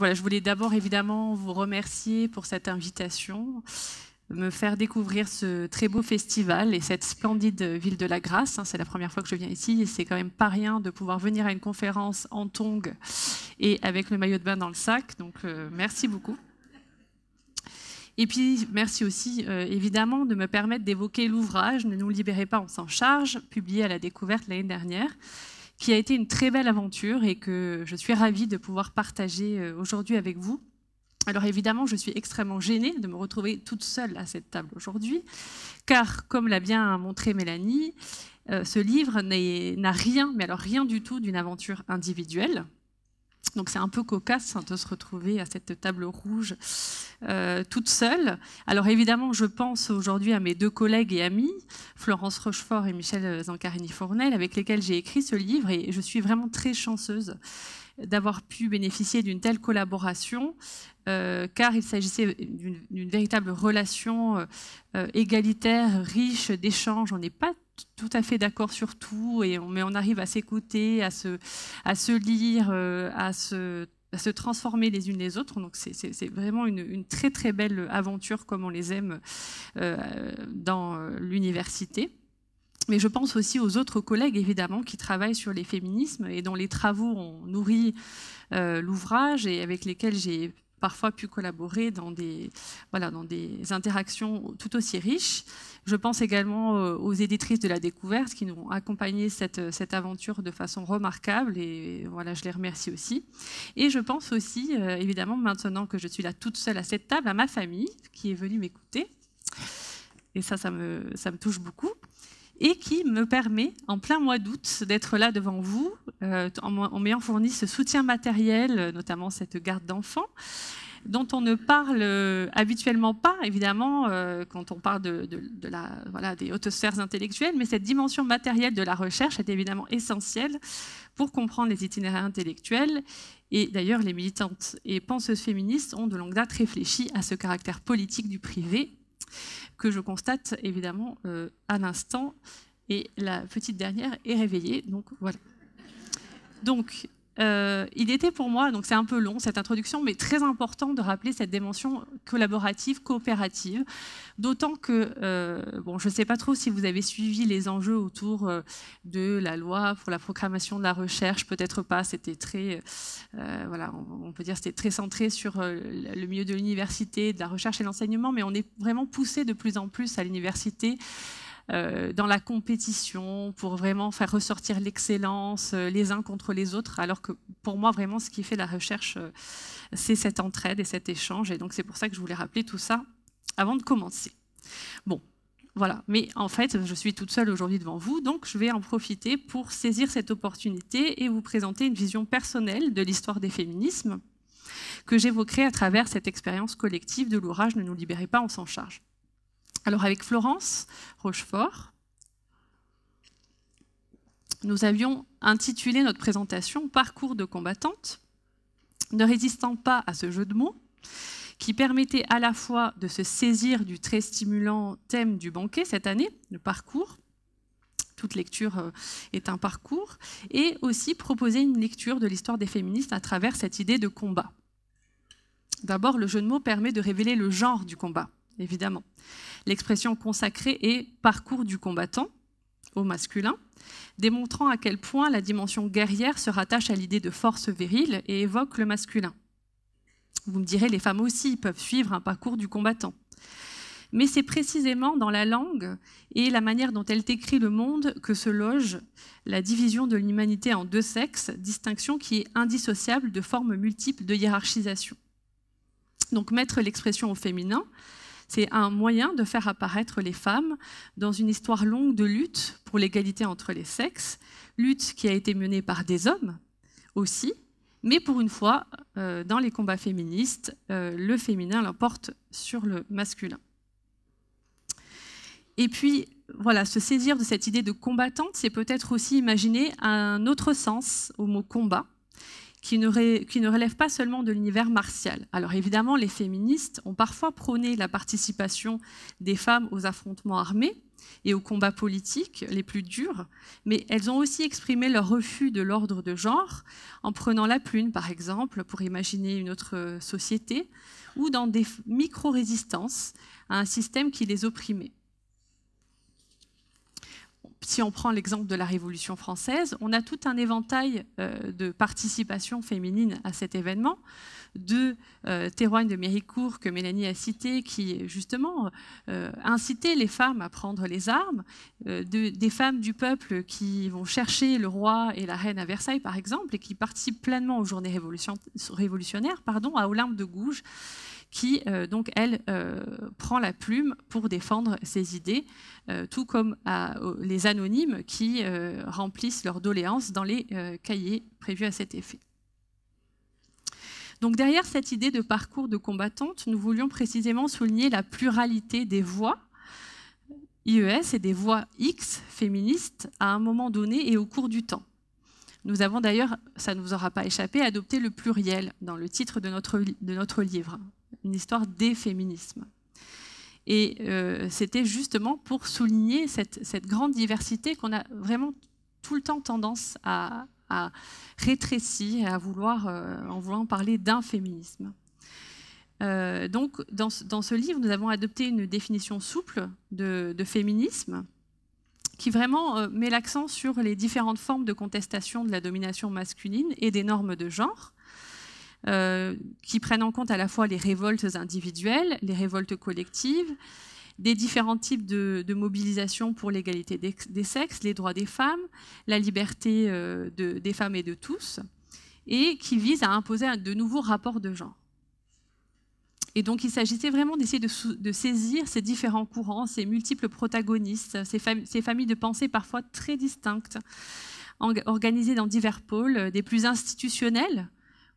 Voilà, je voulais d'abord évidemment vous remercier pour cette invitation, me faire découvrir ce très beau festival et cette splendide ville de la Grâce. Hein, c'est la première fois que je viens ici et c'est quand même pas rien de pouvoir venir à une conférence en tongs et avec le maillot de bain dans le sac. Donc euh, merci beaucoup. Et puis, merci aussi, euh, évidemment, de me permettre d'évoquer l'ouvrage Ne nous libérez pas, on s'en charge, publié à la découverte l'année dernière, qui a été une très belle aventure et que je suis ravie de pouvoir partager euh, aujourd'hui avec vous. Alors évidemment, je suis extrêmement gênée de me retrouver toute seule à cette table aujourd'hui, car comme l'a bien montré Mélanie, euh, ce livre n'a rien, mais alors rien du tout d'une aventure individuelle, donc c'est un peu cocasse hein, de se retrouver à cette table rouge euh, toute seule. Alors évidemment, je pense aujourd'hui à mes deux collègues et amis, Florence Rochefort et Michel Zancarini-Fournel, avec lesquels j'ai écrit ce livre et je suis vraiment très chanceuse d'avoir pu bénéficier d'une telle collaboration, euh, car il s'agissait d'une véritable relation euh, égalitaire, riche d'échanges. On n'est pas tout à fait d'accord sur tout, et on, mais on arrive à s'écouter, à se, à se lire, euh, à se à se transformer les unes les autres. Donc c'est vraiment une, très très belle aventure comme on les aime euh, dans l'université. Mais je pense aussi aux autres collègues, évidemment, qui travaillent sur les féminismes et dont les travaux ont nourri euh, l'ouvrage et avec lesquels j'ai parfois pu collaborer dans des, dans des interactions tout aussi riches. Je pense également euh, aux éditrices de la découverte qui nous ont accompagné euh, cette, aventure de façon remarquable et voilà, je les remercie aussi. Et je pense aussi, euh, évidemment, maintenant que je suis là toute seule à cette table, à ma famille qui est venue m'écouter. Et ça, ça ça me touche beaucoup et qui me permet, en plein mois d'août, d'être là devant vous, euh, en, en m'ayant fourni ce soutien matériel, euh, notamment cette garde d'enfants, dont on ne parle euh, habituellement pas, évidemment, quand on parle des hautes sphères intellectuelles, mais cette dimension matérielle de la recherche est évidemment essentielle pour comprendre les itinéraires intellectuels. Et d'ailleurs, les militantes et penseuses féministes ont de longue date réfléchi à ce caractère politique du privé que je constate évidemment euh, à l'instant. Et la petite dernière est réveillée, donc voilà. Donc, euh, il était pour moi, donc c'est un peu long cette introduction, mais très important de rappeler cette dimension collaborative, coopérative, d'autant que, euh, bon, je ne sais pas trop si vous avez suivi les enjeux autour euh, de la loi pour la programmation de la recherche, peut-être pas, c'était très, voilà, on, peut dire c'était très centré sur le milieu de l'université, de la recherche et l'enseignement, mais on est vraiment poussé de plus en plus à l'université euh, dans la compétition, pour vraiment faire ressortir l'excellence euh, les uns contre les autres, alors que pour moi, vraiment, ce qui fait la recherche, euh, c'est cette entraide et cet échange. Et donc, c'est pour ça que je voulais rappeler tout ça avant de commencer. Bon, voilà. Mais en fait, je suis toute seule aujourd'hui devant vous, donc je vais en profiter pour saisir cette opportunité et vous présenter une vision personnelle de l'histoire des féminismes que j'évoquerai à travers cette expérience collective de l'ouvrage Ne nous libérez pas, on s'en charge. Alors avec Florence Rochefort, nous avions intitulé notre présentation Parcours de combattante, ne résistant pas à ce jeu de mots, qui permettait à la fois de se saisir du très stimulant thème du banquet cette année, le parcours, toute lecture euh, est un parcours, et aussi proposer une lecture de l'histoire des féministes à travers cette idée de combat. D'abord, le jeu de mots permet de révéler le genre du combat, évidemment l'expression consacrée est parcours du combattant au masculin, démontrant à quel point la dimension guerrière se rattache à l'idée de force virile et évoque le masculin. Vous me direz, les femmes aussi peuvent suivre un parcours du combattant. Mais c'est précisément dans la langue et la manière dont elle décrit le monde que se loge la division de l'humanité en deux sexes, distinction qui est indissociable de formes multiples de hiérarchisation. Donc mettre l'expression au féminin, c'est un moyen de faire apparaître les femmes dans une histoire longue de lutte pour l'égalité entre les sexes, lutte qui a été menée par des hommes aussi, mais pour une fois, euh, dans les combats féministes, euh, le féminin l'emporte sur le masculin. Et puis, voilà, se saisir de cette idée de combattante, c'est peut-être aussi imaginer un autre sens au mot combat, qui ne, relèvent relève pas seulement de l'univers martial. Alors évidemment, les féministes ont parfois prôné la participation des femmes aux affrontements armés et aux combats politiques les plus durs, mais elles ont aussi exprimé leur refus de l'ordre de genre en prenant la plume, par exemple, pour imaginer une autre société, ou dans des micro-résistances à un système qui les opprimait si on prend l'exemple de la Révolution française, on a tout un éventail euh, de participation féminine à cet événement, de euh, de Méricourt que Mélanie a cité, qui justement euh, incitait les femmes à prendre les armes, euh, des femmes du peuple qui vont chercher le roi et la reine à Versailles par exemple, et qui participent pleinement aux journées révolutionnaires, pardon, à Olympe de Gouges qui euh, donc elle euh, prend la plume pour défendre ses idées, euh, tout comme les anonymes qui remplissent leurs doléances dans les cahiers prévus à cet effet. Donc derrière cette idée de parcours de combattante, nous voulions précisément souligner la pluralité des voix IES et des voix X féministes à un moment donné et au cours du temps. Nous avons d'ailleurs, ça ne vous aura pas échappé, adopté le pluriel dans le titre de notre, de notre livre une histoire des féminismes. Et euh, c'était justement pour souligner cette, grande diversité qu'on a vraiment tout le temps tendance à, rétrécir et à vouloir, euh, en voulant parler d'un féminisme. Euh, donc, dans, ce livre, nous avons adopté une définition souple de féminisme qui vraiment met l'accent sur les différentes formes de contestation de la domination masculine et des normes de genre, euh, qui prennent en compte à la fois les révoltes individuelles, les révoltes collectives, des différents types de, mobilisation pour l'égalité des, sexes, les droits des femmes, la liberté euh, des femmes et de tous, et qui visent à imposer de nouveaux rapports de genre. Et donc il s'agissait vraiment d'essayer de, saisir ces différents courants, ces multiples protagonistes, ces, familles de pensée parfois très distinctes, organisées dans divers pôles, euh, des plus institutionnels,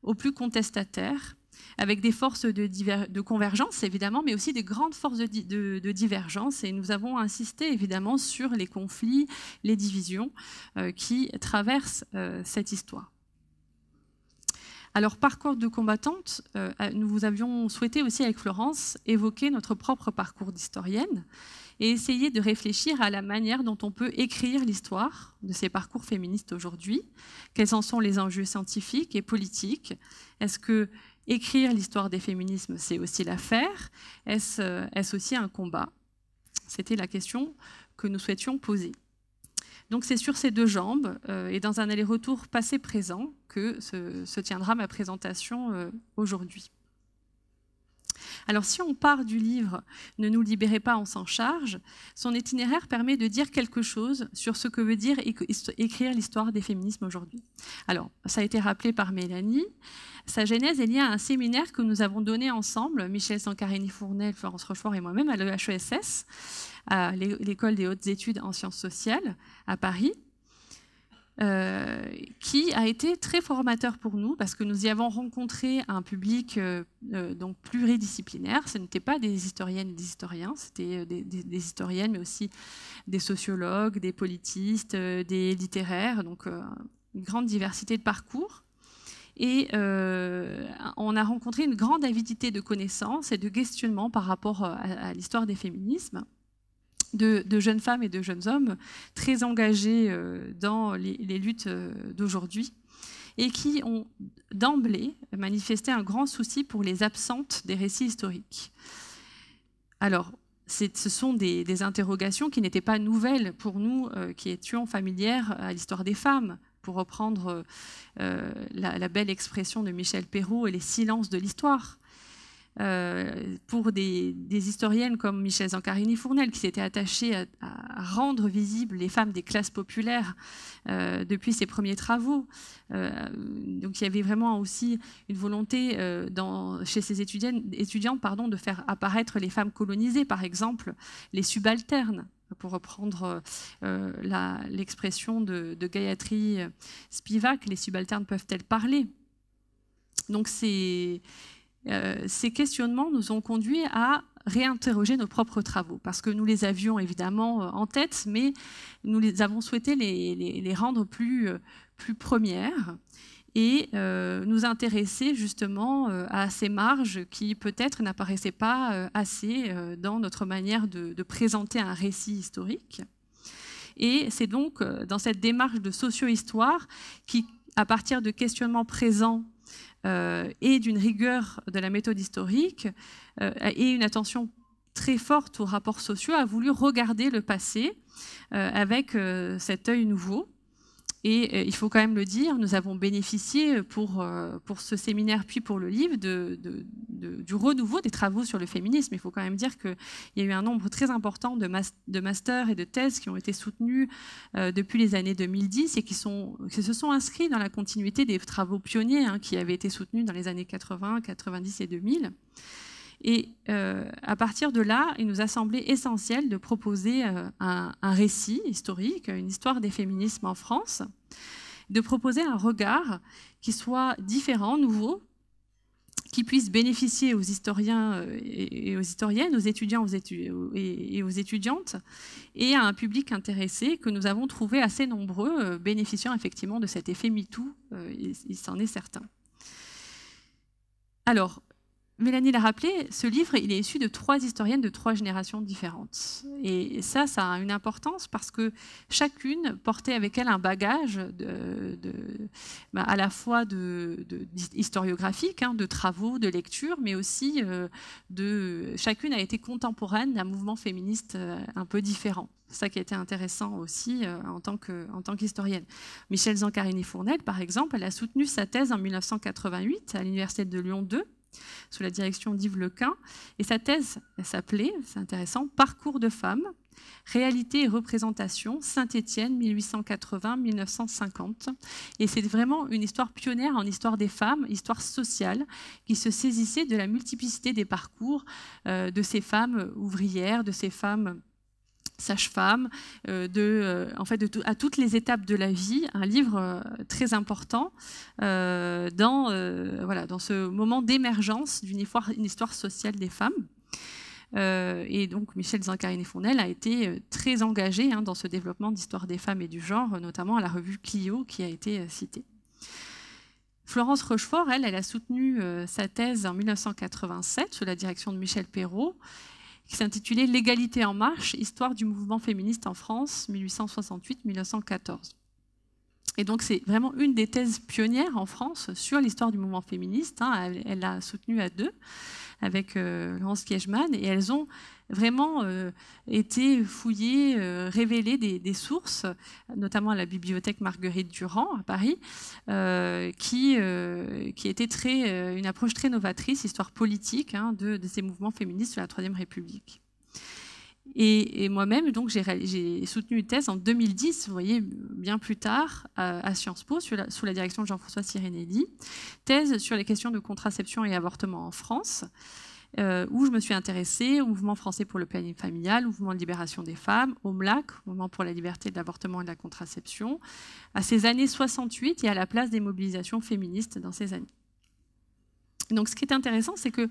aux plus contestataires, avec des forces de, convergence, évidemment, mais aussi des grandes forces de, divergence. Et nous avons insisté, évidemment, sur les conflits, les divisions euh, qui traversent euh, cette histoire. Alors, parcours de combattante, euh, nous vous avions souhaité aussi, avec Florence, évoquer notre propre parcours d'historienne et essayer de réfléchir à la manière dont on peut écrire l'histoire de ces parcours féministes aujourd'hui. Quels en sont les enjeux scientifiques et politiques Est-ce que écrire l'histoire des féminismes, c'est aussi l'affaire Est-ce euh, est aussi un combat C'était la question que nous souhaitions poser. Donc c'est sur ces deux jambes euh, et dans un aller-retour passé-présent que se, tiendra ma présentation euh, aujourd'hui. Alors si on part du livre Ne nous libérez pas, on s'en charge, son itinéraire permet de dire quelque chose sur ce que veut dire écrire l'histoire des féminismes aujourd'hui. Alors, ça a été rappelé par Mélanie. Sa genèse est liée à un séminaire que nous avons donné ensemble, Michel Sancarini Fournel, Florence Rochefort et moi-même, à l'EHESS, à l'école des hautes études en sciences sociales à Paris. Euh, qui a été très formateur pour nous parce que nous y avons rencontré un public euh, euh, donc pluridisciplinaire. Ce n'était pas des historiennes et des historiens, c'était des, historiennes, mais aussi des sociologues, des politistes, des littéraires, donc une grande diversité de parcours. Et on a rencontré une grande avidité de connaissances et de questionnements par rapport à l'histoire des féminismes de, jeunes femmes et de jeunes hommes très engagés euh, dans les, luttes euh, d'aujourd'hui et qui ont d'emblée manifesté un grand souci pour les absentes des récits historiques. Alors, ce sont des, interrogations qui n'étaient pas nouvelles pour nous euh, qui étions familières à l'histoire des femmes, pour reprendre la, la, belle expression de Michel Perrault et les silences de l'histoire. Euh, pour des, historiennes comme Michel Zancarini-Fournel, qui s'était attachée à, rendre visibles les femmes des classes populaires euh, depuis ses premiers travaux. Euh, donc il y avait vraiment aussi une volonté dans, chez ces étudiants pardon, de faire apparaître les femmes colonisées, par exemple, les subalternes pour reprendre l'expression de, de Gayatri Spivak, les subalternes peuvent-elles parler Donc c'est euh, ces questionnements nous ont conduits à réinterroger nos propres travaux, parce que nous les avions évidemment euh, en tête, mais nous les avons souhaité les, rendre euh, plus, premières et nous intéresser justement à ces marges qui peut-être n'apparaissaient pas assez dans notre manière de, de, présenter un récit historique. Et c'est donc dans cette démarche de socio-histoire qui, à partir de questionnements présents euh, et d'une rigueur de la méthode historique euh, et une attention très forte aux rapports sociaux, a voulu regarder le passé euh, avec cet œil nouveau. Et euh, il faut quand même le dire, nous avons bénéficié pour, euh, pour ce séminaire puis pour le livre du renouveau des travaux sur le féminisme. Il faut quand même dire qu'il y a eu un nombre très important de, masters et de thèses qui ont été soutenus euh, depuis les années 2010 et qui, se sont inscrits dans la continuité des travaux pionniers hein, qui avaient été soutenus dans les années 80, 90 et 2000. Et euh, à partir de là, il nous a semblé essentiel de proposer euh, un, un, récit historique, une histoire des féminismes en France, de proposer un regard qui soit différent, nouveau, qui puisse bénéficier aux historiens euh, et aux historiennes, aux étudiants et aux étudiantes, et à un public intéressé que nous avons trouvé assez nombreux, bénéficiant effectivement de cet effet MeToo, il s'en est certain. Alors, Mélanie l'a rappelé, ce livre, il est issu de trois historiennes de trois générations différentes. Et ça, ça a une importance parce que chacune portait avec elle un bagage bah, à la fois de, historiographique, hein, de travaux, de lecture, mais aussi euh, de... Chacune a été contemporaine d'un mouvement féministe euh, un peu différent. C'est ça qui a été intéressant aussi euh, en tant qu'historienne. Michel Zancarini-Fournel, par exemple, elle a soutenu sa thèse en 1988 à l'Université de Lyon 2 sous la direction d'Yves Lequin. Et sa thèse s'appelait, c'est intéressant, Parcours de femmes, réalité et représentation, Saint-Étienne, 1880-1950. Et c'est vraiment une histoire pionnière en histoire des femmes, histoire sociale, qui se saisissait de la multiplicité des parcours euh, de ces femmes ouvrières, de ces femmes sage-femme, euh, euh, en fait, à toutes les étapes de la vie, un livre euh, très important dans, ce moment d'émergence d'une histoire, sociale des femmes. et donc Michel zancarini fournel a été très engagé hein, dans ce développement d'histoire des femmes et du genre, notamment à la revue Clio qui a été citée. Florence Rochefort, elle, elle a soutenu sa thèse en 1987 sous la direction de Michel Perrault qui s'intitulait L'égalité en marche, histoire du mouvement féministe en France, 1868-1914. Et donc c'est vraiment une des thèses pionnières en France sur l'histoire du mouvement féministe. Hein. Elle l'a soutenue à deux avec euh, Laurence Kiechmann et elles ont vraiment euh, été fouillé, euh, révélé des, sources, notamment à la bibliothèque Marguerite Durand à Paris, euh, qui, qui était très, une approche très novatrice, histoire politique hein, de, ces mouvements féministes de la Troisième République. Et, moi-même, donc, j'ai soutenu une thèse en 2010, vous voyez, bien plus tard, à, Sciences Po, sous la, direction de Jean-François Sirinelli, thèse sur les questions de contraception et avortement en France. Euh, où je me suis intéressée au mouvement français pour le planning familial, au mouvement de libération des femmes, au MLAC, au mouvement pour la liberté de l'avortement et de la contraception, à ces années 68 et à la place des mobilisations féministes dans ces années. Donc ce qui est intéressant, c'est que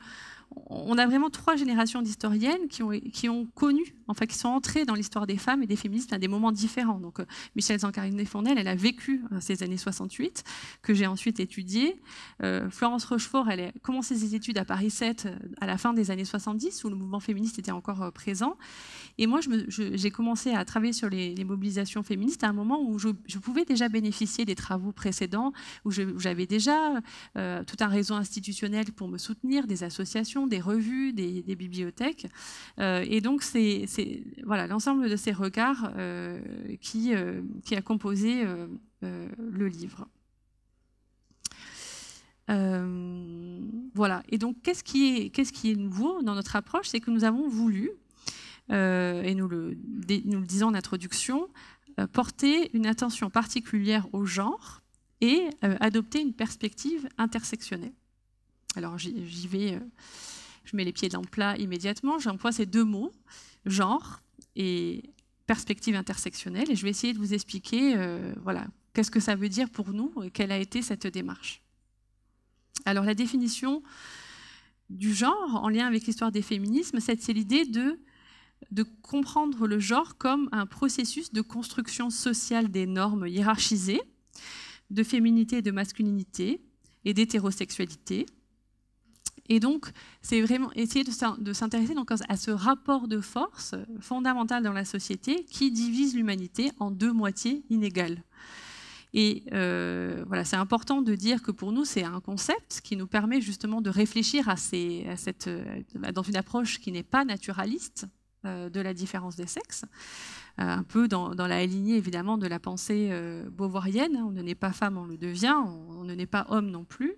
on a vraiment trois générations d'historiennes qui ont, qui ont connu, enfin qui sont entrées dans l'histoire des femmes et des féministes à des moments différents. Donc euh, Michel Zancarine Fondel, elle a vécu euh, ces années 68, que j'ai ensuite étudiées. Euh, Florence Rochefort, elle a commencé ses études à Paris 7 à la fin des années 70, où le mouvement féministe était encore présent. Et moi, j'ai commencé à travailler sur les, mobilisations féministes à un moment où je pouvais déjà bénéficier des travaux précédents, où j'avais déjà tout un réseau institutionnel pour me soutenir, des associations des revues, des, bibliothèques. Euh, et donc, c'est voilà, l'ensemble de ces regards euh, qui, euh, qui, a composé le livre. voilà. Et donc, qu'est-ce qui, est, qui est nouveau dans notre approche C'est que nous avons voulu, et nous le, nous le, disons en introduction, porter une attention particulière au genre et adopter une perspective intersectionnelle. Alors, j'y vais je mets les pieds dans le plat immédiatement, j'emploie ces deux mots, genre et perspective intersectionnelle, et je vais essayer de vous expliquer euh, voilà, qu'est-ce que ça veut dire pour nous et quelle a été cette démarche. Alors la définition du genre, en lien avec l'histoire des féminismes, c'est l'idée de, de comprendre le genre comme un processus de construction sociale des normes hiérarchisées, de féminité et de masculinité, et d'hétérosexualité, et donc, c'est vraiment essayer de s'intéresser donc à ce rapport de force fondamental dans la société qui divise l'humanité en deux moitiés inégales. Et euh, voilà, c'est important de dire que pour nous, c'est un concept qui nous permet justement de réfléchir à, ces, cette, euh, dans une approche qui n'est pas naturaliste euh, de la différence des sexes, un peu dans, la lignée évidemment de la pensée beauvoirienne. Hein. On ne n'est pas femme, on le devient, on, ne n'est pas homme non plus.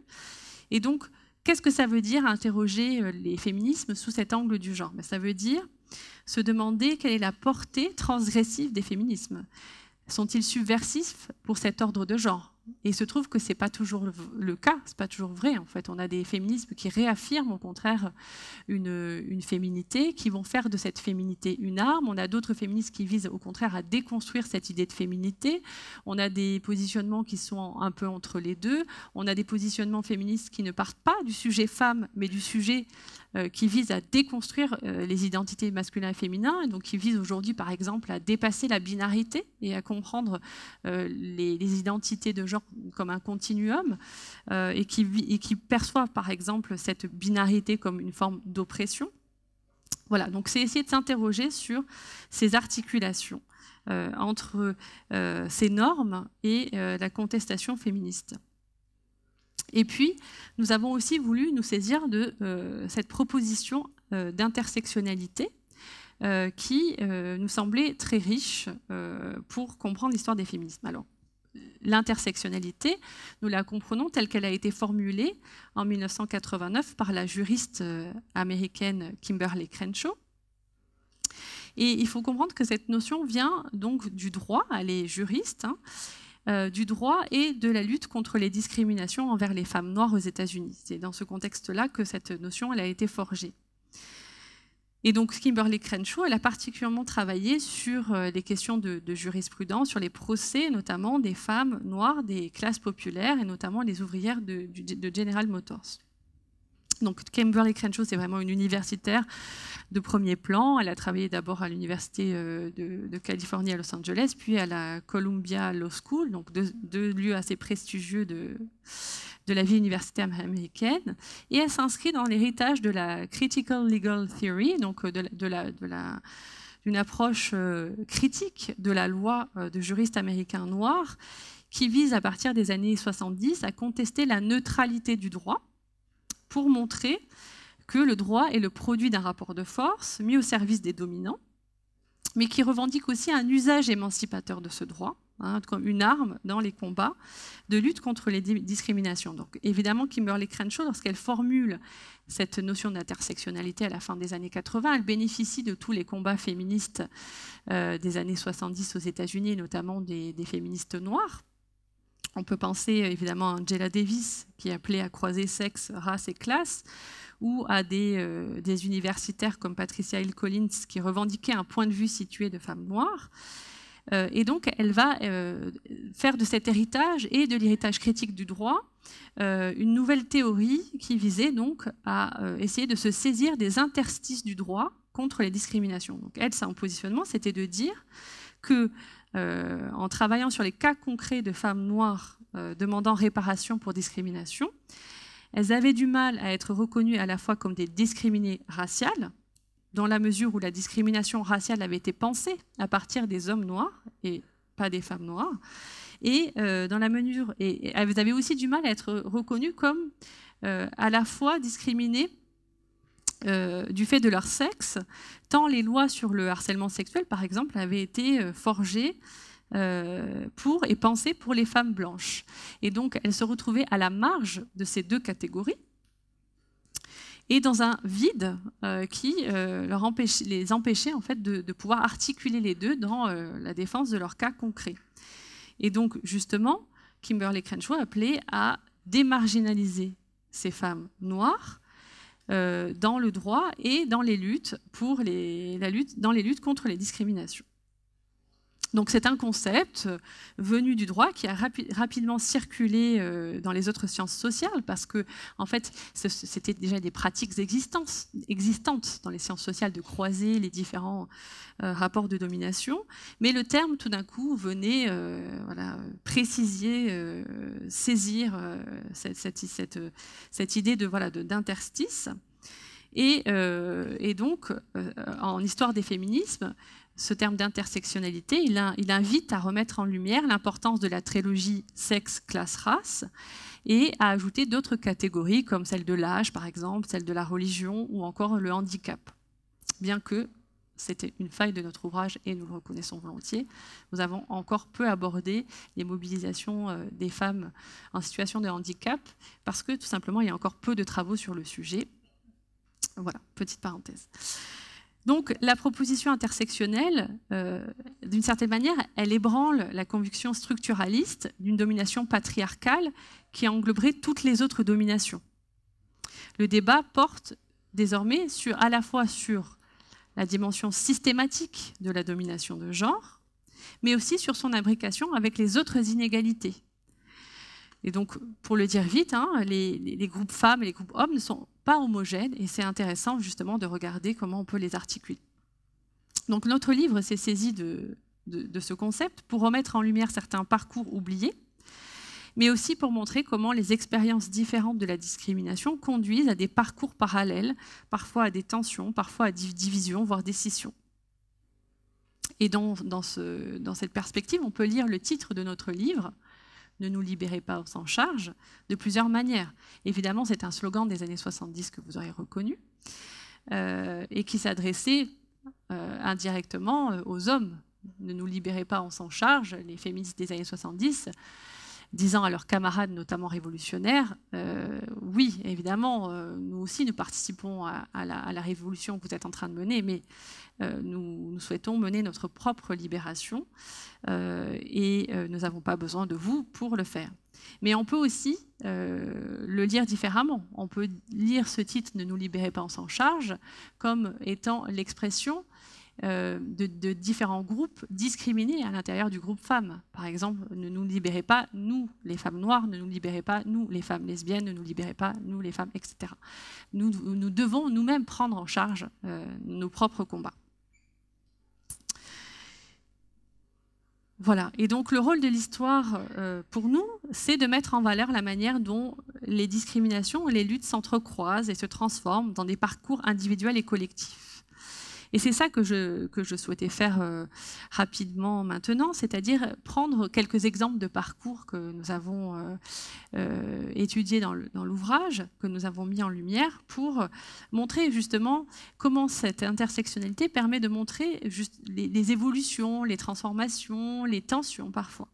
Et donc, Qu'est-ce que ça veut dire interroger euh, les féminismes sous cet angle du genre ben, Ça veut dire se demander quelle est la portée transgressive des féminismes. Sont-ils subversifs pour cet ordre de genre et il se trouve que ce n'est pas toujours le cas, ce n'est pas toujours vrai. En fait, on a des féminismes qui réaffirment au contraire une, féminité, qui vont faire de cette féminité une arme. On a d'autres féministes qui visent au contraire à déconstruire cette idée de féminité. On a des positionnements qui sont un peu entre les deux. On a des positionnements féministes qui ne partent pas du sujet femme, mais du sujet euh, qui vise à déconstruire euh, les identités masculines et féminines, et donc qui vise aujourd'hui, par exemple, à dépasser la binarité et à comprendre euh, les identités de genre comme un continuum euh, et, qui perçoit par exemple cette binarité comme une forme d'oppression. Voilà, donc c'est essayer de s'interroger sur ces articulations euh, entre euh, ces normes et la contestation féministe. Et puis, nous avons aussi voulu nous saisir de cette proposition d'intersectionnalité qui nous semblait très riche pour comprendre l'histoire des féminismes. Alors, l'intersectionnalité, nous la comprenons telle qu'elle a été formulée en 1989 par la juriste euh, américaine Kimberly Crenshaw. Et il faut comprendre que cette notion vient donc du droit, elle est juriste, hein, euh, du droit et de la lutte contre les discriminations envers les femmes noires aux États-Unis. C'est dans ce contexte-là que cette notion elle a été forgée. Et donc Kimberly Crenshaw, elle a particulièrement travaillé sur euh, les questions de, jurisprudence, sur les procès notamment des femmes noires des classes populaires et notamment les ouvrières de General Motors. Donc Kimberly Crenshaw, c'est vraiment une universitaire de premier plan. Elle a travaillé d'abord à l'Université euh, de, Californie à Los Angeles, puis à la Columbia Law School, donc deux, lieux assez prestigieux de, la vie universitaire américaine. Et elle s'inscrit dans l'héritage de la Critical Legal Theory, donc euh, de, d'une approche euh, critique de la loi de juristes américains noirs qui vise à partir des années 70 à contester la neutralité du droit, pour montrer que le droit est le produit d'un rapport de force mis au service des dominants, mais qui revendique aussi un usage émancipateur de ce droit, hein, comme une arme dans les combats de lutte contre les discriminations. Donc évidemment, Kimberly Crenshaw, lorsqu'elle formule cette notion d'intersectionnalité à la fin des années 80, elle bénéficie de tous les combats féministes euh, des années 70 aux États-Unis, notamment des, des féministes noires on peut penser euh, évidemment à Angela Davis, qui est appelée à croiser sexe, race et classe, ou à des, euh, universitaires comme Patricia Hill Collins, qui revendiquait un point de vue situé de femmes noire euh, et donc, elle va faire de cet héritage et de l'héritage critique du droit une nouvelle théorie qui visait donc à essayer de se saisir des interstices du droit contre les discriminations. Donc, elle, son positionnement, c'était de dire que euh, en travaillant sur les cas concrets de femmes noires euh, demandant réparation pour discrimination. Elles avaient du mal à être reconnues à la fois comme des discriminées raciales, dans la mesure où la discrimination raciale avait été pensée à partir des hommes noirs et pas des femmes noires, et euh, dans la mesure et, elles avaient aussi du mal à être reconnues comme à la fois discriminées euh, du fait de leur sexe, tant les lois sur le harcèlement sexuel, par exemple, avaient été euh, forgées euh, pour et pensées pour les femmes blanches. Et donc, elles se retrouvaient à la marge de ces deux catégories et dans un vide qui les empêchait en fait de, de, pouvoir articuler les deux dans la défense de leur cas concret. Et donc, justement, Kimberly Crenshaw appelait à démarginaliser ces femmes noires euh, dans le droit et dans les luttes pour les, la lutte, dans les luttes contre les discriminations. Donc c'est un concept euh, venu du droit qui a rapidement circulé euh, dans les autres sciences sociales parce que en fait c'était déjà des pratiques existantes dans les sciences sociales de croiser les différents euh, rapports de domination, mais le terme tout d'un coup venait voilà, préciser, saisir cette, cette, cette, idée de voilà d'interstice. Et, et, donc en histoire des féminismes, ce terme d'intersectionnalité, il, invite à remettre en lumière l'importance de la trilogie sexe, classe, race et à ajouter d'autres catégories comme celle de l'âge, par exemple, celle de la religion ou encore le handicap. Bien que c'était une faille de notre ouvrage et nous le reconnaissons volontiers, nous avons encore peu abordé les mobilisations euh, des femmes en situation de handicap parce que tout simplement il y a encore peu de travaux sur le sujet. Voilà, petite parenthèse. Donc la proposition intersectionnelle, euh, d'une certaine manière, elle ébranle la conviction structuraliste d'une domination patriarcale qui engloberait toutes les autres dominations. Le débat porte désormais à la fois sur la dimension systématique de la domination de genre, mais aussi sur son imbrication avec les autres inégalités, et donc, pour le dire vite, hein, les, groupes femmes et les groupes hommes ne sont pas homogènes et c'est intéressant justement de regarder comment on peut les articuler. Donc notre livre s'est saisi de, ce concept pour remettre en lumière certains parcours oubliés, mais aussi pour montrer comment les expériences différentes de la discrimination conduisent à des parcours parallèles, parfois à des tensions, parfois à des divisions, voire des scissions. Et dans cette perspective, on peut lire le titre de notre livre, ne nous libérez pas, on s'en charge, de plusieurs manières. Évidemment, c'est un slogan des années 70 que vous aurez reconnu, euh, et qui s'adressait euh, indirectement euh, aux hommes. Ne nous libérez pas, on s'en charge. Les féministes des années 70, disant à leurs camarades, notamment révolutionnaires, euh, oui, évidemment, euh, nous aussi, nous participons à, la, révolution que vous êtes en train de mener, mais euh, nous, nous, souhaitons mener notre propre libération et nous n'avons pas besoin de vous pour le faire. Mais on peut aussi le lire différemment. On peut lire ce titre Ne nous libérez pas, on s'en charge comme étant l'expression euh, de, différents groupes discriminés à l'intérieur du groupe femmes. Par exemple, ne nous libérez pas, nous, les femmes noires, ne nous libérez pas, nous, les femmes lesbiennes, ne nous libérez pas, nous, les femmes, etc. Nous, devons nous-mêmes prendre en charge euh, nos propres combats. Voilà. Et donc le rôle de l'histoire euh, pour nous, c'est de mettre en valeur la manière dont les discriminations et les luttes s'entrecroisent et se transforment dans des parcours individuels et collectifs. Et c'est ça que je, souhaitais faire euh, rapidement maintenant, c'est-à-dire prendre quelques exemples de parcours que nous avons euh, euh, étudiés dans l'ouvrage, que nous avons mis en lumière, pour montrer justement comment cette intersectionnalité permet de montrer juste les évolutions, les transformations, les tensions parfois.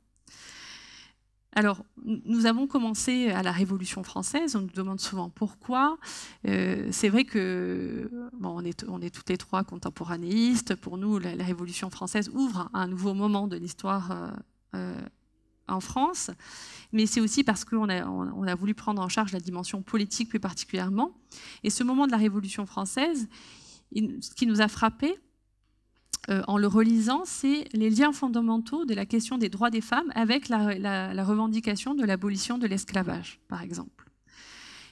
Alors, nous avons commencé à la Révolution française, on nous demande souvent pourquoi. Euh, c'est vrai que, on est, on est toutes les trois contemporanéistes, pour nous, la, Révolution française ouvre un nouveau moment de l'histoire euh, euh, en France, mais c'est aussi parce qu'on a, on a voulu prendre en charge la dimension politique plus particulièrement. Et ce moment de la Révolution française, ce qui nous a frappés, euh, en le relisant, c'est les liens fondamentaux de la question des droits des femmes avec la, revendication de l'abolition de l'esclavage, par exemple.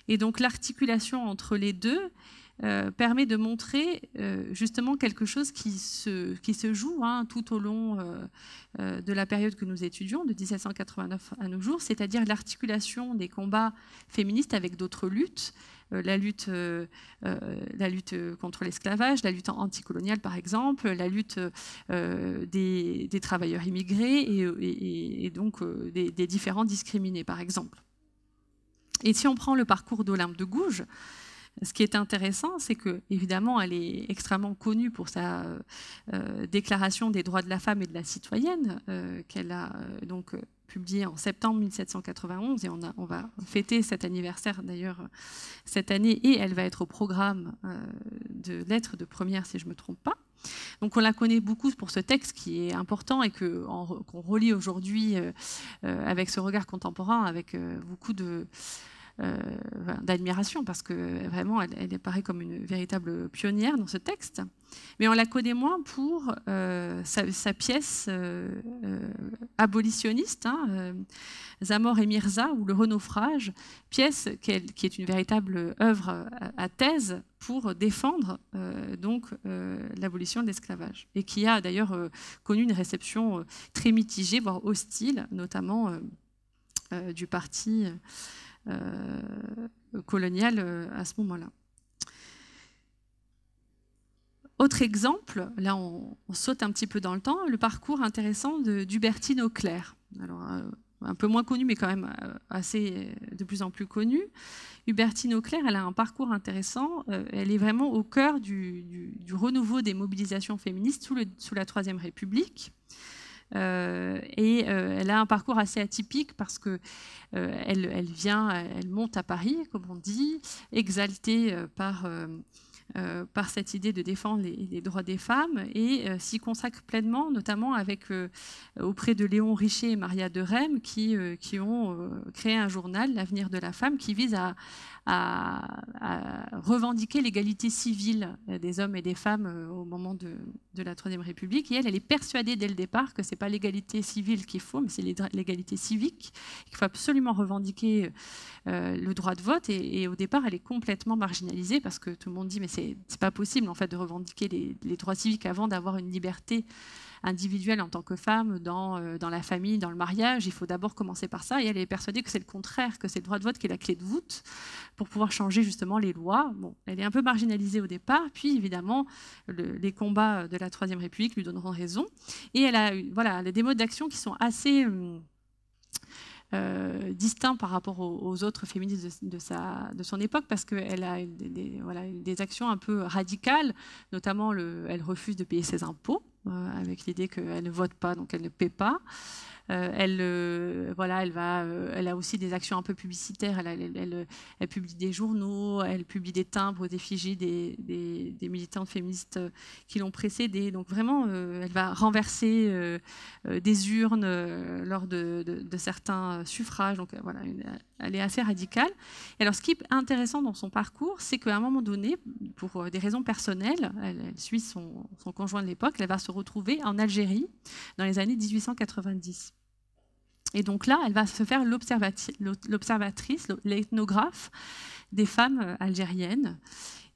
Et donc l'articulation entre les deux euh, permet de montrer euh, justement quelque chose qui se, joue hein, tout au long de la période que nous étudions, de 1789 à nos jours, c'est-à-dire l'articulation des combats féministes avec d'autres luttes, euh, la, lutte, euh, euh, la lutte contre l'esclavage, la lutte anticoloniale par exemple, la lutte des, travailleurs immigrés et, donc des, différents discriminés par exemple. Et si on prend le parcours d'Olympe de Gouges, ce qui est intéressant, c'est que, évidemment, elle est extrêmement connue pour sa déclaration des droits de la femme et de la citoyenne, qu'elle a donc publié en septembre 1791, et on, on va fêter cet anniversaire d'ailleurs euh, cette année, et elle va être au programme euh, de lettres de première, si je ne me trompe pas. Donc on la connaît beaucoup pour ce texte qui est important et qu'on relit relie aujourd'hui euh, avec ce regard contemporain, avec beaucoup de euh, d'admiration, parce que vraiment, elle, apparaît comme une véritable pionnière dans ce texte. Mais on la connaît moins pour euh, sa, pièce euh, abolitionniste, hein, Zamor et Mirza, ou Le Renaufrage, pièce qui est, une véritable œuvre à, thèse pour défendre donc l'abolition de l'esclavage et qui a d'ailleurs connu une réception très mitigée, voire hostile, notamment du parti euh, coloniale euh, à ce moment-là. Autre exemple, là on, saute un petit peu dans le temps, le parcours intéressant d'Hubertine Auclair. Alors, euh, un peu moins connue, mais quand même assez de plus en plus connue. Hubertine Auclair, elle a un parcours intéressant. Elle est vraiment au cœur du, renouveau des mobilisations féministes sous, sous, la Troisième République. Euh, et euh, elle a un parcours assez atypique parce que euh, elle, vient, elle monte à Paris, comme on dit, exaltée par, par cette idée de défendre les, les droits des femmes et s'y consacre pleinement, notamment avec auprès de Léon Richer et Maria de Rem qui, qui ont créé un journal, L'avenir de la femme, qui vise à, à, revendiquer l'égalité civile des hommes et des femmes euh, au moment de, la Troisième République. Et elle, elle est persuadée dès le départ que ce n'est pas l'égalité civile qu'il faut, mais c'est l'égalité civique, qu'il faut absolument revendiquer euh, le droit de vote. Et, au départ, elle est complètement marginalisée parce que tout le monde dit mais c'est pas possible en fait de revendiquer les, les droits civiques avant d'avoir une liberté individuelle en tant que femme dans, euh, dans la famille, dans le mariage. Il faut d'abord commencer par ça. Et elle est persuadée que c'est le contraire, que c'est le droit de vote qui est la clé de voûte pour pouvoir changer justement les lois. Bon, elle est un peu marginalisée au départ, puis évidemment, les combats de la Troisième République lui donneront raison. Et elle a, voilà, des modes d'action qui sont assez... Hum, euh, distincts par rapport aux, autres féministes de, sa, de, son époque parce qu'elle a des, des, actions un peu radicales, notamment elle refuse de payer ses impôts. Euh, avec l'idée qu'elle ne vote pas, donc elle ne paie pas. Euh, elle, euh, voilà, elle, va, elle a aussi des actions un peu publicitaires. Elle, publie des journaux, elle publie des timbres, des figies des, des, militantes féministes qui l'ont précédée. Donc vraiment, elle va renverser des urnes lors de, certains suffrages. Donc voilà, elle est assez radicale. Et alors, ce qui est intéressant dans son parcours, c'est qu'à un moment donné, pour euh, des raisons personnelles, elle, suit son, conjoint de l'époque, elle va se retrouver en Algérie dans les années 1890. Et donc là, elle va se faire l'observatrice, l'ethnographe des femmes euh, algériennes.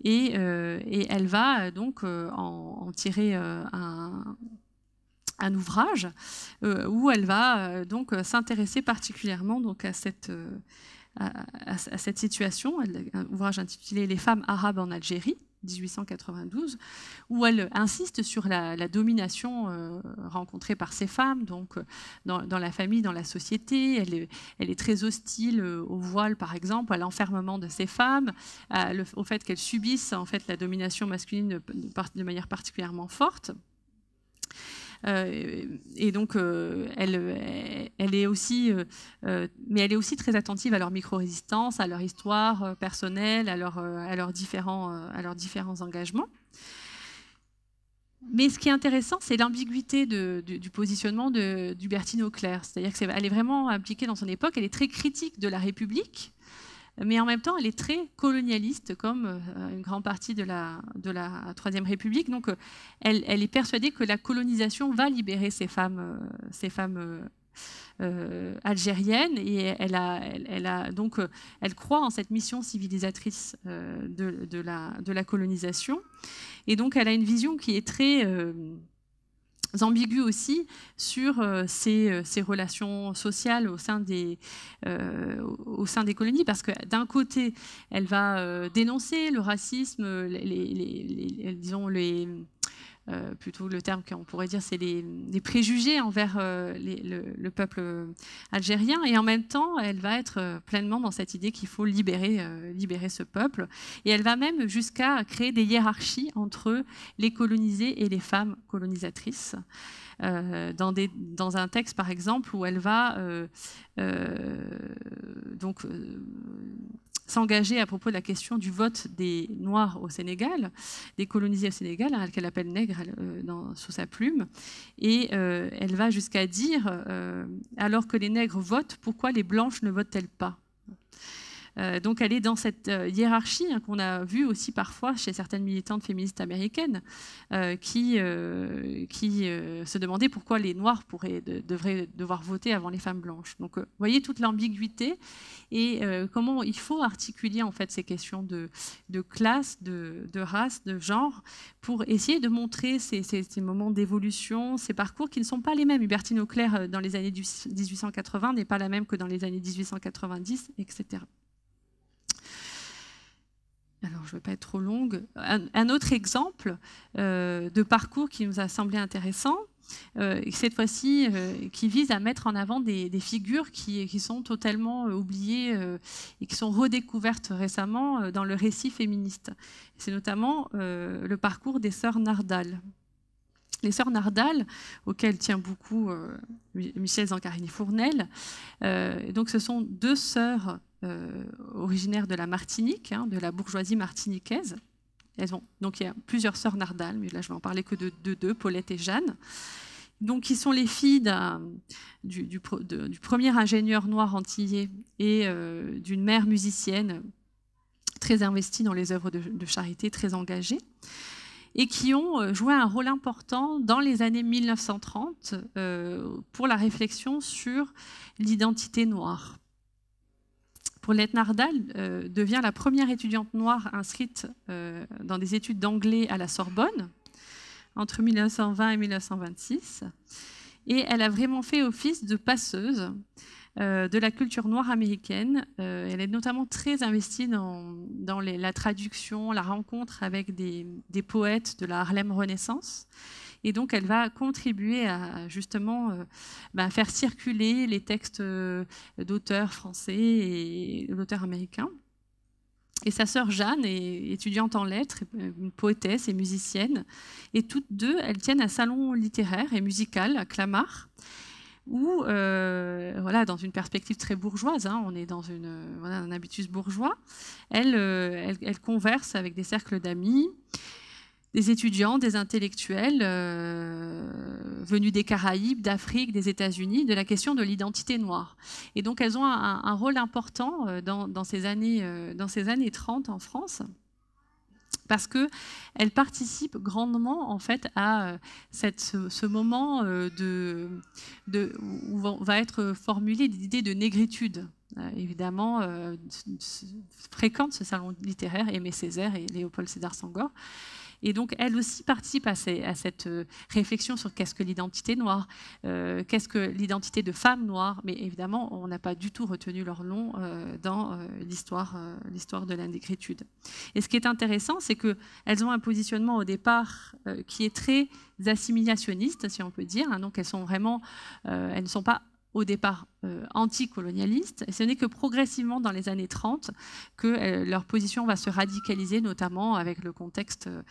Euh, et, elle va donc en, tirer un, un ouvrage euh, où elle va euh, donc euh, s'intéresser particulièrement donc à cette à, cette situation, un ouvrage intitulé Les femmes arabes en Algérie 1892, où elle insiste sur la, domination rencontrée par ces femmes, donc dans, la famille, dans la société. Elle est, très hostile au voile, par exemple, à l'enfermement de ces femmes, au fait qu'elles subissent en fait la domination masculine de manière particulièrement forte. Euh, et donc, euh, euh, elle, est aussi, mais elle est aussi très attentive à leur micro-résistance, à leur histoire personnelle, à, leurs différents, à leurs différents engagements. Mais ce qui est intéressant, c'est l'ambiguïté du positionnement de, d'Hubertine Auclair. C'est-à-dire qu'elle est vraiment impliquée dans son époque, elle est très critique de la République, mais en même temps, elle est très colonialiste, comme euh, une grande partie de la, de la Troisième République. Donc, euh, elle, est persuadée que la colonisation va libérer ces femmes, euh, ces femmes et elle a, donc elle croit en cette mission civilisatrice de, la, colonisation et donc elle a une vision qui est très ambiguë aussi sur euh, euh, ces, relations sociales euh, au sein des, colonies, parce que d'un côté, elle va dénoncer le racisme, les disons, les euh, plutôt le terme qu'on pourrait dire, c'est les, préjugés envers euh, le, peuple euh, algérien. Et en même temps, elle va être pleinement dans cette idée qu'il faut libérer, libérer ce peuple. Et elle va même jusqu'à créer des hiérarchies entre les colonisés et les femmes colonisatrices. Dans, des, dans, un texte, par exemple, où elle va donc s'engager à propos de la question du vote des Noirs au Sénégal, des colonisés au Sénégal, hein, qu'elle appelle nègre euh, sous sa plume. Et euh, elle va jusqu'à dire, euh, alors que les nègres votent, pourquoi les blanches ne votent-elles pas euh, donc elle est dans cette euh, hiérarchie hein, qu'on a vue aussi parfois chez certaines militantes féministes américaines euh, qui, se demandaient pourquoi les Noirs pourraient, devraient devoir voter avant les femmes blanches. Donc vous voyez toute l'ambiguïté et comment il faut articuler en fait ces questions de, classe, de, race, de genre pour essayer de montrer ces, ces moments d'évolution, ces parcours qui ne sont pas les mêmes. Hubertine Auclair dans les années 1880 n'est pas la même que dans les années 1890, etc alors je ne vais pas être trop longue, un, autre exemple euh, de parcours qui nous a semblé intéressant, euh, cette fois-ci euh, qui vise à mettre en avant des, figures qui, qui, sont totalement oubliées et qui sont redécouvertes récemment dans le récit féministe. C'est notamment le parcours des sœurs Nardal. Les sœurs Nardal, auxquelles tient beaucoup Michel Zancarini-Fournel, donc ce sont deux sœurs originaire euh, originaires de la Martinique, hein, de la bourgeoisie martiniquaise. Elles ont, donc il y a plusieurs sœurs Nardal, mais là je vais en parler que de, deux, Paulette et Jeanne. Donc qui sont les filles du, premier ingénieur noir antillais et euh, d'une mère musicienne très investie dans les œuvres de, charité, très engagée et qui ont euh, joué un rôle important dans les années 1930 pour la réflexion sur l'identité noire. Pour Letnardal euh, devient la première étudiante noire inscrite euh, dans des études d'anglais à la Sorbonne entre 1920 et 1926. Et elle a vraiment fait office de passeuse euh, de la culture noire américaine. elle est notamment très investie dans, la traduction, la rencontre avec des poètes de la Harlem Renaissance. Et donc, elle va contribuer à justement euh, bah, faire circuler les textes euh, d'auteurs français et d'auteurs américains. Et sa sœur Jeanne est étudiante en lettres, euh, une poétesse et musicienne. Et toutes deux, elles tiennent un salon littéraire et musical à Clamart où, voilà, dans une perspective très bourgeoise, hein, on est dans une, un habitus bourgeois, elles conversent avec des cercles d'amis, des étudiants, des intellectuels euh, venus des Caraïbes, d'Afrique, des États-Unis, de la question de l'identité noire. Et donc elles ont un, rôle important euh, dans, ces années, 30 euh, en France parce qu'elles participent grandement en fait à ce, moment où va être formulée l'idée de négritude. évidemment, fréquente ce salon littéraire Aimé Césaire et Léopold César Sangor. Et donc, elle aussi participe à, à cette euh, réflexion sur qu'est-ce que l'identité noire, euh, qu'est-ce que l'identité de femme noire. Mais évidemment, on n'a pas du tout retenu leur nom euh, dans l'histoire, l'histoire de l'indécritude. Et ce qui est intéressant, c'est qu'elles ont un positionnement au départ qui est très assimilationniste, si on peut dire. Hein. donc, elles sont vraiment, elles ne sont pas au départ euh, anticolonialiste, Et ce n'est que progressivement dans les années 30 que euh, leur position va se radicaliser, notamment avec le contexte euh,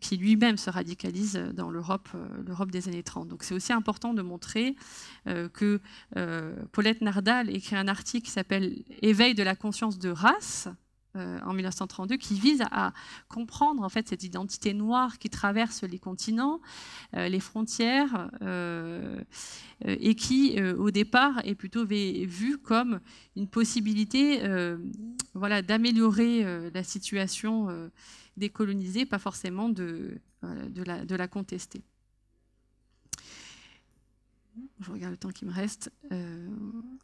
qui lui-même se radicalise dans l'Europe, l'Europe des années 30. Donc c'est aussi important de montrer que Paulette Nardal écrit un article qui s'appelle Éveil de la conscience de race euh, en 1932 qui vise à, comprendre en fait cette identité noire qui traverse les continents, euh, les frontières euh, et qui au départ est plutôt vue comme une possibilité voilà d'améliorer la situation des colonisés, pas forcément de, la, de la contester. Je regarde le temps qui me reste.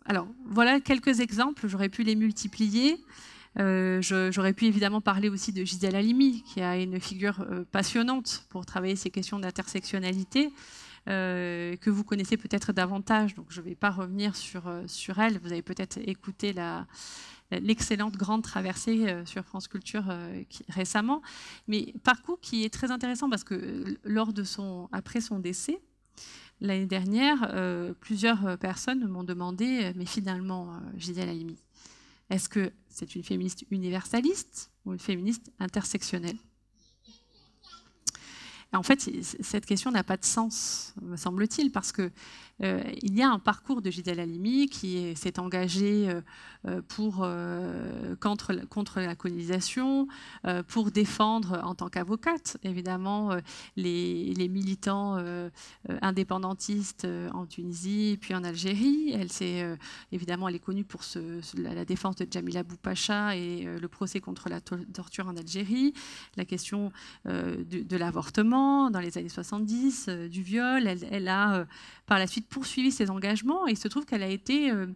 alors, voilà quelques exemples, j'aurais pu les multiplier. Euh, j'aurais pu évidemment parler aussi de Gisèle Halimi, qui a une figure euh, passionnante pour travailler ces questions d'intersectionnalité. Euh, que vous connaissez peut-être davantage, donc je ne vais pas revenir sur, sur elle. Vous avez peut-être écouté l'excellente grande traversée sur France Culture récemment, mais parcours qui est très intéressant parce que lors de son, après son décès, l'année dernière, plusieurs personnes m'ont demandé, mais finalement, Gisèle Halimi, est-ce que c'est une féministe universaliste ou une féministe intersectionnelle en fait, cette question n'a pas de sens, me semble-t-il, parce que euh, il y a un parcours de gidel Halimi qui s'est engagé euh, euh, pour, contre, contre, la colonisation, pour défendre en tant qu'avocate, évidemment, les, militants indépendantistes en Tunisie, puis en Algérie. Elle s'est évidemment, elle est connue pour la défense de Jamila Boupacha et le procès contre la torture en Algérie, la question de, l'avortement dans les années 70, du viol. elle a par la suite poursuivi ses engagements et il se trouve qu'elle a été euh,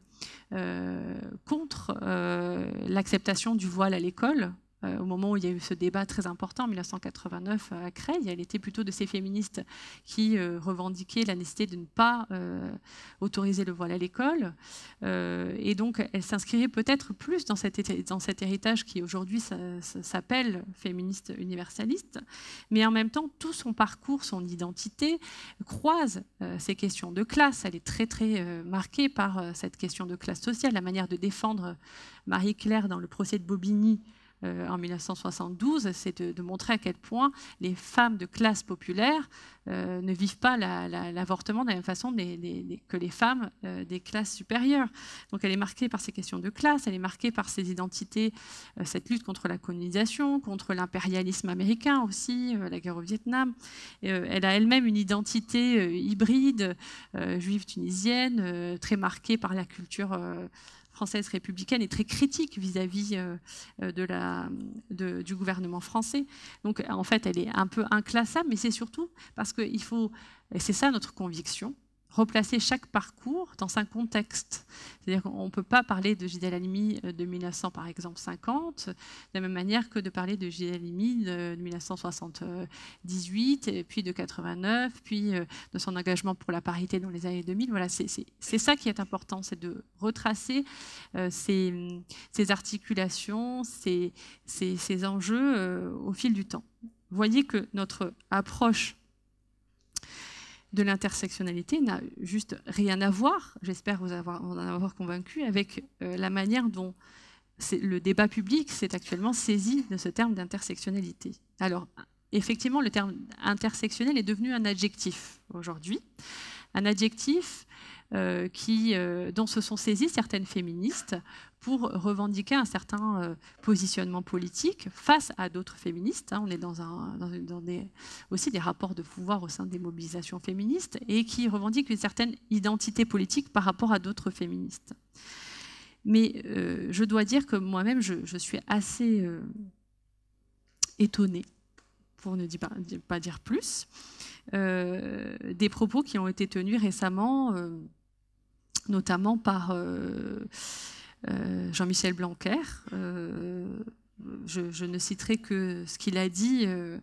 euh, contre euh, l'acceptation du voile à l'école euh, au moment où il y a eu ce débat très important en 1989 euh, à Creil. Elle était plutôt de ces féministes qui euh, revendiquaient la nécessité de ne pas autoriser le voile à l'école. et donc, elle s'inscrivait peut-être plus dans cet, héritage qui aujourd'hui s'appelle féministe universaliste. Mais en même temps, tout son parcours, son identité croise ces questions de classe. Elle est très, très marquée par cette question de classe sociale, la manière de défendre Marie-Claire dans le procès de Bobigny euh, en 1972, c'est de, montrer à quel point les femmes de classe populaire euh, ne vivent pas l'avortement de la même façon que les femmes euh, des classes supérieures. Donc elle est marquée par ces questions de classe, elle est marquée par ces identités, cette lutte contre la colonisation, contre l'impérialisme américain aussi, la guerre au Vietnam. elle a elle-même une identité hybride, juive tunisienne, très marquée par la culture française républicaine est très critique vis-à-vis euh, euh, de la, du gouvernement français. Donc en fait, elle est un peu inclassable, mais c'est surtout parce qu'il faut, c'est ça notre conviction, replacer chaque parcours dans un contexte. C'est-à-dire qu'on ne peut pas parler de Gisèle Halimi euh, de 1900, par exemple, 50, de la même manière que de parler de Gisèle Halimi de 1978, et puis de 89, puis euh, de son engagement pour la parité dans les années 2000. Voilà, c'est ça qui est important, c'est de retracer euh, ces, articulations, ces, ces, enjeux au fil du temps. Voyez que notre approche de l'intersectionnalité n'a juste rien à voir, j'espère vous, en avoir convaincu, avec euh, la manière dont le débat public s'est actuellement saisi de ce terme d'intersectionnalité. Alors, effectivement, le terme intersectionnel est devenu un adjectif aujourd'hui, un adjectif euh, qui, euh, dont se sont saisies certaines féministes pour revendiquer un certain euh, positionnement politique face à d'autres féministes. Hein. On est dans, dans, des, aussi des rapports de pouvoir au sein des mobilisations féministes et qui revendiquent une certaine identité politique par rapport à d'autres féministes. Mais euh, je dois dire que moi-même, je, suis assez euh, étonnée, pour ne pas, dire plus, des propos qui ont été tenus récemment, notamment par euh, Jean-Michel Blanquer. Euh, je, ne citerai que ce qu'il a dit euh,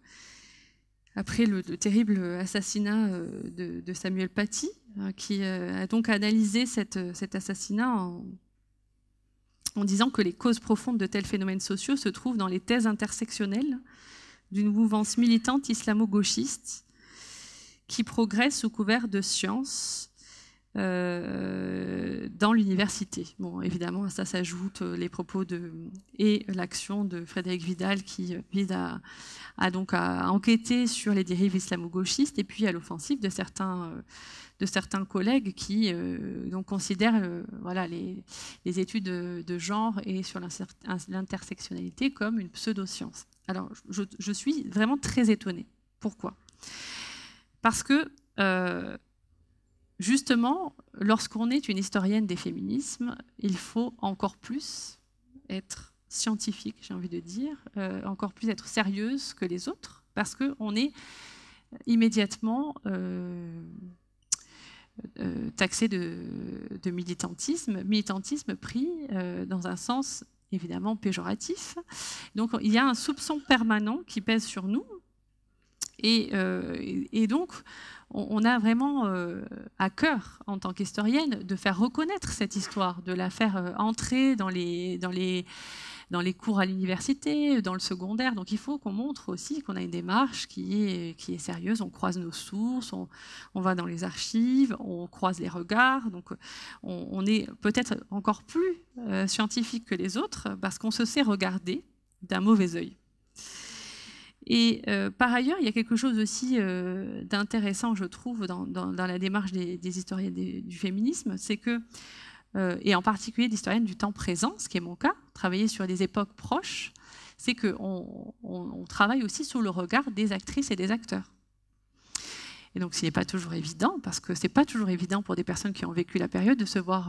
après le, terrible assassinat de, Samuel Paty, hein, qui a donc analysé cet assassinat en, disant que les causes profondes de tels phénomènes sociaux se trouvent dans les thèses intersectionnelles d'une mouvance militante islamo-gauchiste qui progresse sous couvert de science euh, dans l'université. Bon, évidemment, à ça s'ajoutent euh, les propos de, et l'action de Frédéric Vidal qui euh, vise à, donc à enquêter sur les dérives islamo-gauchistes et puis à l'offensive de certains, de certains collègues qui donc considèrent voilà, les, les études de, genre et sur l'intersectionnalité comme une pseudo-science. Alors, je, je, suis vraiment très étonnée. Pourquoi Parce que justement, lorsqu'on est une historienne des féminismes, il faut encore plus être scientifique, j'ai envie de dire, euh, encore plus être sérieuse que les autres, parce qu'on est immédiatement euh, euh, taxé de, de, militantisme, militantisme pris dans un sens évidemment péjoratif. Donc il y a un soupçon permanent qui pèse sur nous euh, et, donc, on, a vraiment euh, à cœur, en tant qu'historienne, de faire reconnaître cette histoire, de la faire euh, entrer dans les, dans les, dans les cours à l'université, dans le secondaire. Donc il faut qu'on montre aussi qu'on a une démarche qui est, qui est sérieuse. On croise nos sources, on, va dans les archives, on croise les regards. Donc on, on est peut-être encore plus scientifique que les autres parce qu'on se sait regarder d'un mauvais œil. Et euh, par ailleurs, il y a quelque chose aussi euh, d'intéressant, je trouve, dans, la démarche des, historiennes du féminisme, c'est que, euh, et en particulier d'historiennes du temps présent, ce qui est mon cas, travailler sur des époques proches, c'est qu'on on, travaille aussi sous le regard des actrices et des acteurs. Et donc, ce n'est pas toujours évident, parce que ce n'est pas toujours évident pour des personnes qui ont vécu la période de se voir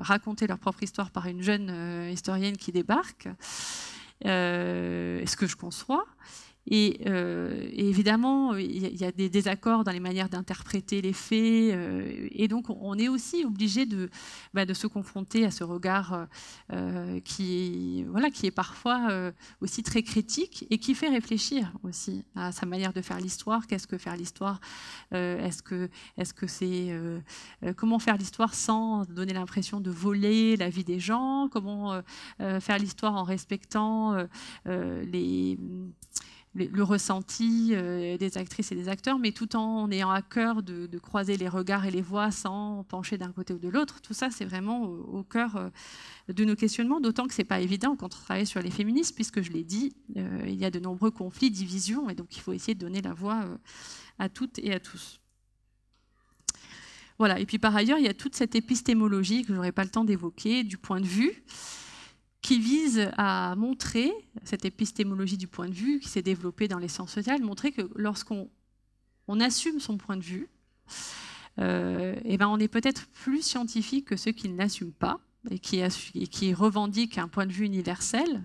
raconter leur propre histoire par une jeune historienne qui débarque, ce que je conçois. Euh, et, évidemment, il y, a des désaccords dans les manières d'interpréter les faits. Euh, et donc, on est aussi obligé de, bah, se confronter à ce regard euh, qui, voilà, qui est parfois aussi très critique et qui fait réfléchir aussi à sa manière de faire l'histoire. Qu'est-ce que faire l'histoire Est-ce que est-ce que c'est comment faire l'histoire sans donner l'impression de voler la vie des gens Comment faire l'histoire en respectant les le ressenti euh, des actrices et des acteurs, mais tout en ayant à cœur de, croiser les regards et les voix sans pencher d'un côté ou de l'autre. Tout ça, c'est vraiment au, cœur euh, de nos questionnements, d'autant que ce n'est pas évident quand on travaille sur les féministes, puisque je l'ai dit, euh, il y a de nombreux conflits, divisions, et donc il faut essayer de donner la voix à toutes et à tous. Voilà, et puis par ailleurs, il y a toute cette épistémologie que je n'aurai pas le temps d'évoquer du point de vue qui vise à montrer, cette épistémologie du point de vue qui s'est développée dans les sciences sociales, montrer que lorsqu'on assume son point de vue, euh, eh ben, on est peut-être plus scientifique que ceux qui ne l'assument pas et qui revendiquent un point de vue universel.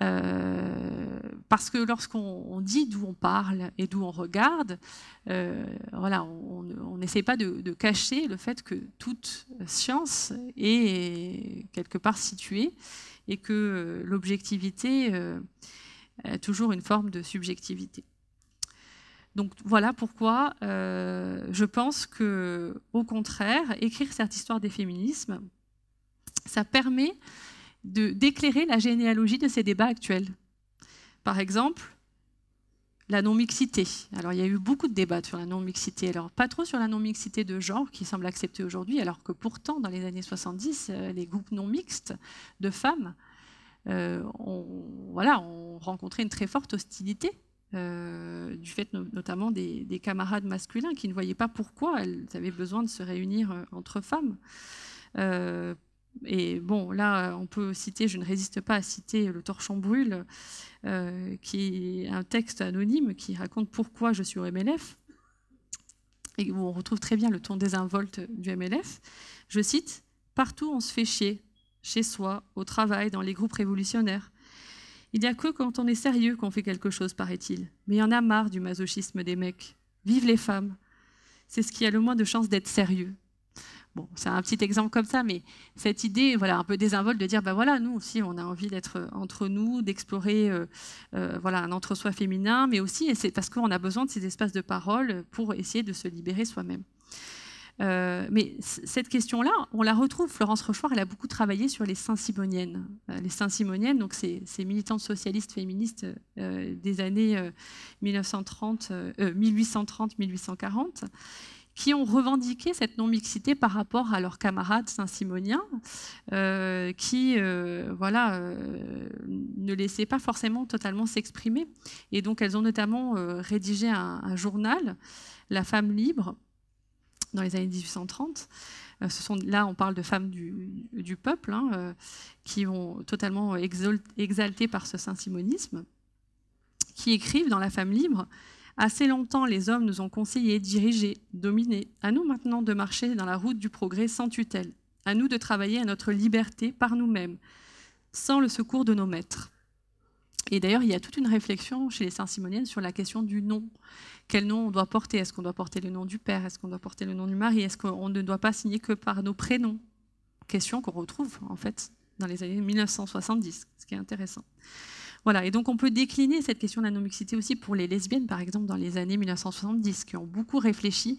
Euh, parce que lorsqu'on dit d'où on parle et d'où on regarde, euh, voilà, on n'essaie pas de, cacher le fait que toute science est quelque part située et que euh, l'objectivité toujours une forme de subjectivité. Donc voilà pourquoi je pense que, au contraire, écrire cette histoire des féminismes, ça permet d'éclairer la généalogie de ces débats actuels. Par exemple, la non-mixité. Alors, il y a eu beaucoup de débats sur la non-mixité. Alors, pas trop sur la non-mixité de genre qui semble acceptée aujourd'hui, alors que pourtant, dans les années 70, euh, les groupes non-mixtes de femmes euh, ont, voilà, ont rencontré une très forte hostilité euh, du fait notamment des, camarades masculins qui ne voyaient pas pourquoi elles avaient besoin de se réunir entre femmes et bon, là, on peut citer, je ne résiste pas à citer Le Torchon Brûle, euh, qui est un texte anonyme qui raconte pourquoi je suis au MLF, et où on retrouve très bien le ton désinvolte du MLF. Je cite Partout, on se fait chier, chez soi, au travail, dans les groupes révolutionnaires. Il n'y a que quand on est sérieux qu'on fait quelque chose, paraît-il. Mais il y en a marre du masochisme des mecs. Vive les femmes. C'est ce qui a le moins de chances d'être sérieux c'est un petit exemple comme ça, mais cette idée, voilà, un peu désinvolte de dire, ben voilà, nous aussi, on a envie d'être euh, entre nous, d'explorer, euh, euh, voilà, un entre-soi féminin, mais aussi, c'est parce qu'on a besoin de ces espaces de parole pour essayer de se libérer soi-même. mais cette question-là, on la retrouve. Florence Rochefort, elle a beaucoup travaillé sur les Saint-Simoniennes. les Saint-Simoniennes, donc ces, militantes socialistes féministes des années 1930, 1830-1840 qui ont revendiqué cette non-mixité par rapport à leurs camarades saint-simoniens, euh, qui euh, voilà, euh, ne laissaient pas forcément totalement s'exprimer. Et donc elles ont notamment rédigé un, journal, La femme libre, dans les années 1830. Ce sont, là, on parle de femmes du, peuple, hein, qui ont totalement exalté par ce saint-simonisme, qui écrivent dans La femme libre Assez longtemps, les hommes nous ont conseillé, dirigé, dominés. À nous maintenant de marcher dans la route du progrès sans tutelle. À nous de travailler à notre liberté par nous-mêmes, sans le secours de nos maîtres. Et d'ailleurs, il y a toute une réflexion chez les Saint-Simoniennes sur la question du nom. Quel nom on doit porter Est-ce qu'on doit porter le nom du père Est-ce qu'on doit porter le nom du mari Est-ce qu'on ne doit pas signer que par nos prénoms Question qu'on retrouve, en fait, dans les années 1970, ce qui est intéressant. Voilà, et donc on peut décliner cette question de la aussi pour les lesbiennes, par exemple, dans les années 1970, qui ont beaucoup réfléchi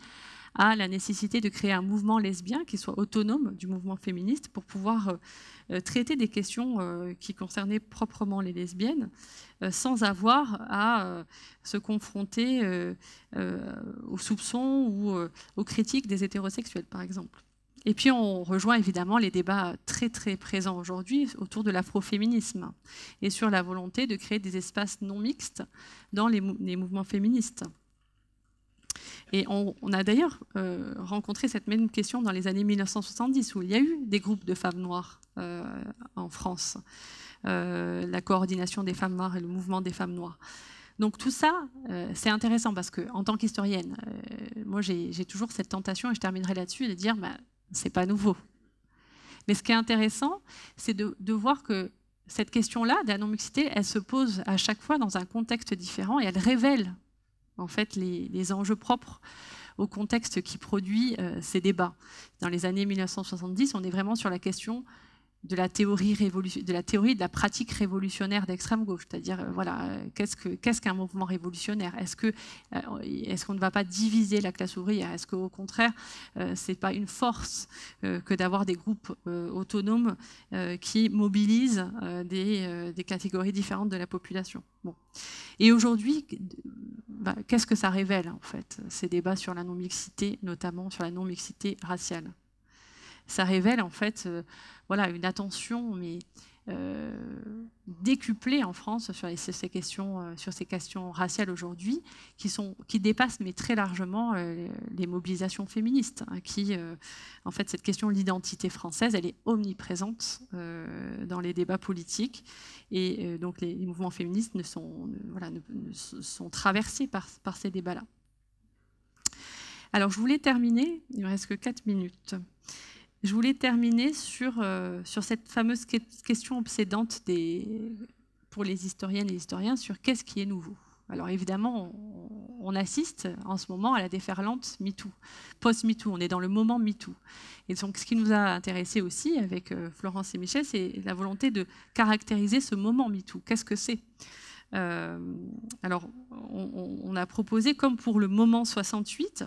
à la nécessité de créer un mouvement lesbien qui soit autonome du mouvement féministe pour pouvoir euh, euh, traiter des questions euh, qui concernaient proprement les lesbiennes sans avoir à se confronter aux soupçons ou aux critiques des hétérosexuels, par exemple. Et puis on rejoint évidemment les débats très très présents aujourd'hui autour de l'afroféminisme et sur la volonté de créer des espaces non mixtes dans les, mouvements féministes. Et on, a d'ailleurs euh, rencontré cette même question dans les années 1970 où il y a eu des groupes de femmes noires euh, en France, euh, la coordination des femmes noires et le mouvement des femmes noires. Donc tout ça, c'est intéressant parce que en tant qu'historienne, moi j'ai toujours cette tentation, et je terminerai là-dessus, de dire bah, c'est pas nouveau. Mais ce qui est intéressant, c'est de, voir que cette question-là de la non elle se pose à chaque fois dans un contexte différent et elle révèle en fait les, enjeux propres au contexte qui produit euh, ces débats. Dans les années 1970, on est vraiment sur la question de la théorie de la théorie de la pratique révolutionnaire d'extrême gauche, c'est-à-dire euh, voilà euh, qu'est-ce que qu'est-ce qu'un mouvement révolutionnaire Est-ce que euh, qu'on ne va pas diviser la classe ouvrière Est-ce qu'au contraire c'est pas une force que d'avoir des groupes autonomes qui mobilisent des, catégories différentes de la population Bon. Et aujourd'hui, bah, qu'est-ce que ça révèle en fait ces débats sur la non mixité, notamment sur la non mixité raciale ça révèle en fait voilà, une attention mais, euh, décuplée en France sur, ces, questions, euh, sur ces questions raciales aujourd'hui, qui, qui dépassent mais très largement euh, les mobilisations féministes. Hein, en fait, cette question de l'identité française, elle est omniprésente dans les débats politiques. Et donc, les, mouvements féministes sont, traversés par, ces débats-là. Alors, je voulais terminer, il ne me reste que 4 minutes, je voulais terminer sur, euh, sur cette fameuse question obsédante des, pour les historiennes et historiens sur qu'est-ce qui est nouveau. Alors évidemment, on, assiste en ce moment à la déferlante MeToo, post-MeToo, on est dans le moment MeToo. Et donc ce qui nous a intéressé aussi avec euh, Florence et Michel, c'est la volonté de caractériser ce moment MeToo. Qu'est-ce que c'est euh, Alors on, on, a proposé, comme pour le moment 68,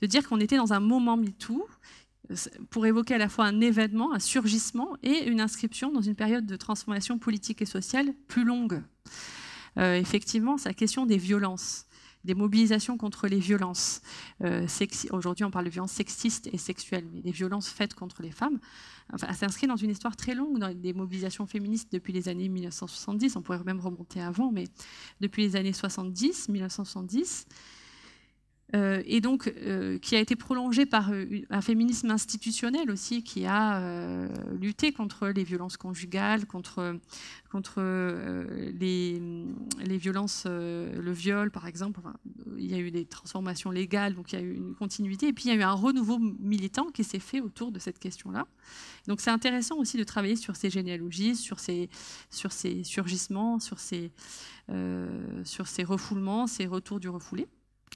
de dire qu'on était dans un moment MeToo pour évoquer à la fois un événement, un surgissement et une inscription dans une période de transformation politique et sociale plus longue. Euh, effectivement, sa question des violences, des mobilisations contre les violences. Euh, aujourd'hui, on parle de violences sexistes et sexuelles, mais des violences faites contre les femmes. Enfin, s'inscrit dans une histoire très longue, dans des mobilisations féministes depuis les années 1970. On pourrait même remonter avant, mais depuis les années 70, 1970 euh, et donc euh, qui a été prolongée par euh, un féminisme institutionnel aussi, qui a lutté contre les violences conjugales, contre, contre les, les, violences, le viol par exemple. il y a eu des transformations légales, donc il y a eu une continuité. Et puis il y a eu un renouveau militant qui s'est fait autour de cette question-là. Donc c'est intéressant aussi de travailler sur ces généalogies, sur ces, sur ces surgissements, sur ces, sur ces refoulements, ces retours du refoulé.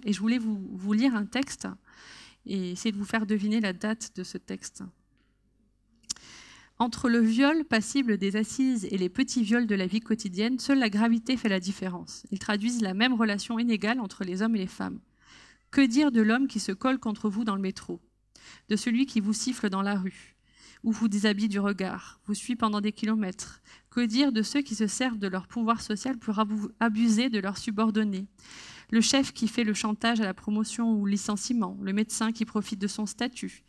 Et je voulais vous, lire un texte et essayer de vous faire deviner la date de ce texte. Entre le viol passible des assises et les petits viols de la vie quotidienne, seule la gravité fait la différence. Ils traduisent la même relation inégale entre les hommes et les femmes. Que dire de l'homme qui se colle contre vous dans le métro De celui qui vous siffle dans la rue Ou vous déshabille du regard Vous suit pendant des kilomètres Que dire de ceux qui se servent de leur pouvoir social pour abuser de leurs subordonnés le chef qui fait le chantage à la promotion ou licenciement, le médecin qui profite de son statut.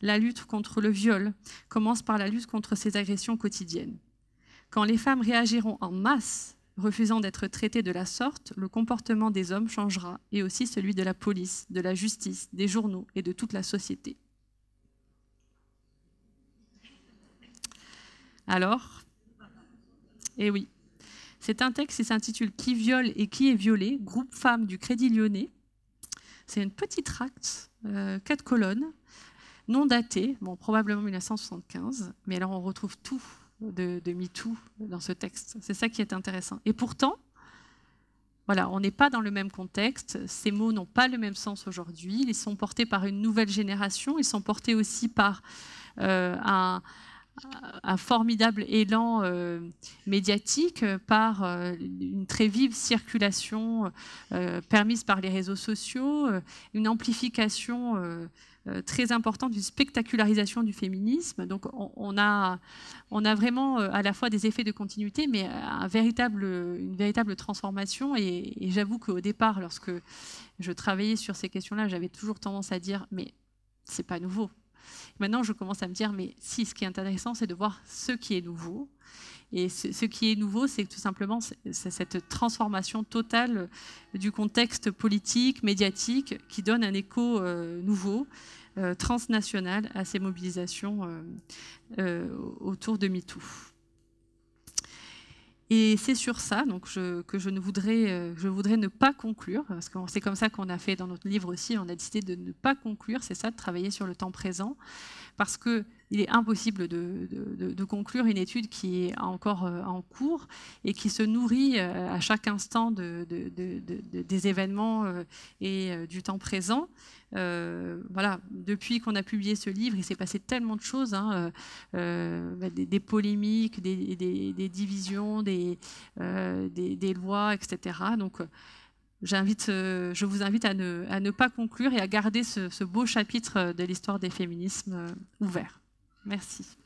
La lutte contre le viol commence par la lutte contre ces agressions quotidiennes. Quand les femmes réagiront en masse, refusant d'être traitées de la sorte, le comportement des hommes changera, et aussi celui de la police, de la justice, des journaux et de toute la société. Alors, eh oui, c'est un texte qui s'intitule Qui viole et qui est violé groupe femmes du Crédit lyonnais. C'est une petite tracte, euh, quatre colonnes, non datée, bon, probablement 1975, mais alors on retrouve tout de, de MeToo dans ce texte. C'est ça qui est intéressant. Et pourtant, voilà, on n'est pas dans le même contexte, ces mots n'ont pas le même sens aujourd'hui, ils sont portés par une nouvelle génération, ils sont portés aussi par euh, un, un formidable élan euh, médiatique euh, par euh, une très vive circulation permise par les réseaux sociaux, une amplification très importante une spectacularisation du féminisme. Donc on, a, vraiment à la fois des effets de continuité, mais une véritable transformation. Et, et j'avoue qu'au départ, lorsque je travaillais sur ces questions-là, j'avais toujours tendance à dire, mais c'est pas nouveau Maintenant, je commence à me dire, mais si, ce qui est intéressant, c'est de voir ce qui est nouveau. Et ce, qui est nouveau, c'est tout simplement cette transformation totale du contexte politique, médiatique, qui donne un écho euh, nouveau, euh, transnational, à ces mobilisations euh, autour de MeToo. Et c'est sur ça que je, ne voudrais, euh, je voudrais ne pas conclure, parce que c'est comme ça qu'on a fait dans notre livre aussi, on a décidé de ne pas conclure, c'est ça, de travailler sur le temps présent, parce que il est impossible de, conclure une étude qui est encore euh, en cours et qui se nourrit euh, à chaque instant des événements euh, et du temps présent. voilà, depuis qu'on a publié ce livre, il s'est passé tellement de choses, hein, bah, des, polémiques, des, divisions, des, lois, etc. Donc, je vous invite à ne, pas conclure et à garder ce beau chapitre de l'histoire des féminismes ouvert. Merci.